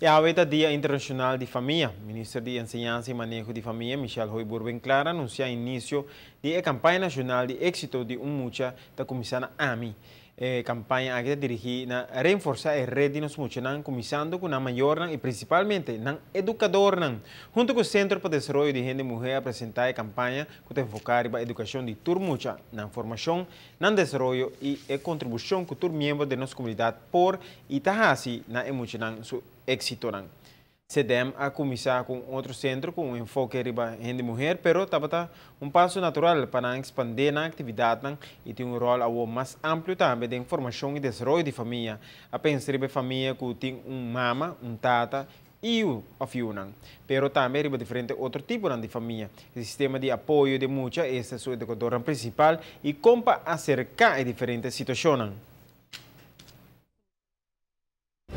E a veta Dia Internacional de Família, o ministro de Enseñanza e Manejo de Família, Michel Roy Burben Clara, o início da campanha nacional de êxito de um mucha da comissão AMI. La eh, campaña que dirigir a reforzar el red de nos comenzando con la mayor y principalmente nan educador junto con el Centro para el Desarrollo de Gente y Mujer a la campaña que te enfocar en la educación de tur mucha nan formación el desarrollo y la e contribución que los miembros de nuestra comunidad por y así nan su éxito CDM a começar com outro centro com um enfoque riba de mulher, pero tabata tá um passo natural para expandir na atividade nan, né? e tem um rol mais amplo também de informação e desenvolvimento de família. A pensar riba família que tem um mama, um tata e o afiunan, pero também riba diferente outro tipo né, de família. O sistema de apoio de muita essa é sua educadora principal e compa acercar a diferentes situações. Né?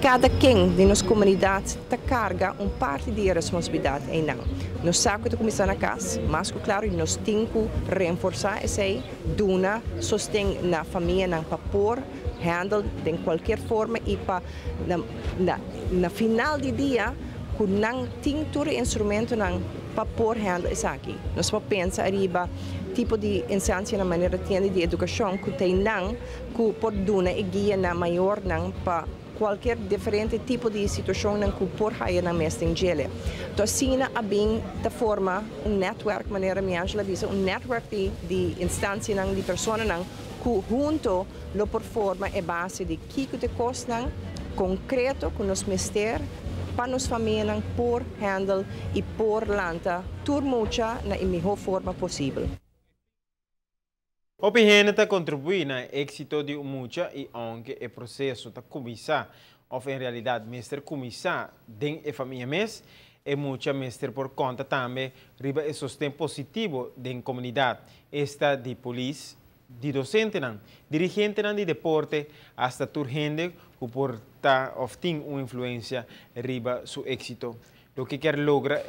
Cada quem de nossa comunidade tá carga um parte de responsabilidade em não. Nós saco de começar na casa, mas claro, nós temos que reforçar essa duna, sostém na família, na papor, handle de qualquer forma e para na, na, na, final do dia, que não tem todo instrumento na para pôr handle isso aqui. Nós vamos pensar arriba tipo de instância na maneira de educação que tem não que pode dar e guia na maior não para qualquer diferente tipo de situação que por aí na mesa em gelo. Então, assim, a bem da forma, um network, maneira minha, Angela disse, um network de, de de pessoas, que junto, lo por forma, é base de que que te custa concreto com os mestres, para nos famílias, por handle e por lanta, tudo na melhor forma possível. Opinión está contribuye al éxito de mucha y aunque el proceso está comisar, o en realidad Mr. começar den la e familia mes, e mucha por conta también riba el sostén positivo la comunidad esta de policía, de docente, dirigentes dirigente de deporte, hasta turgente, que porta, una influencia una su riba su éxito. que quiere lograr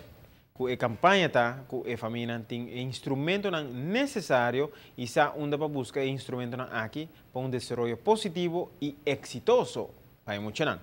e campaña ta la eh, e tin e instrumento nan necesario e sa onda para buscar instrumento nan aki para un desarrollo positivo y exitoso para mucha nan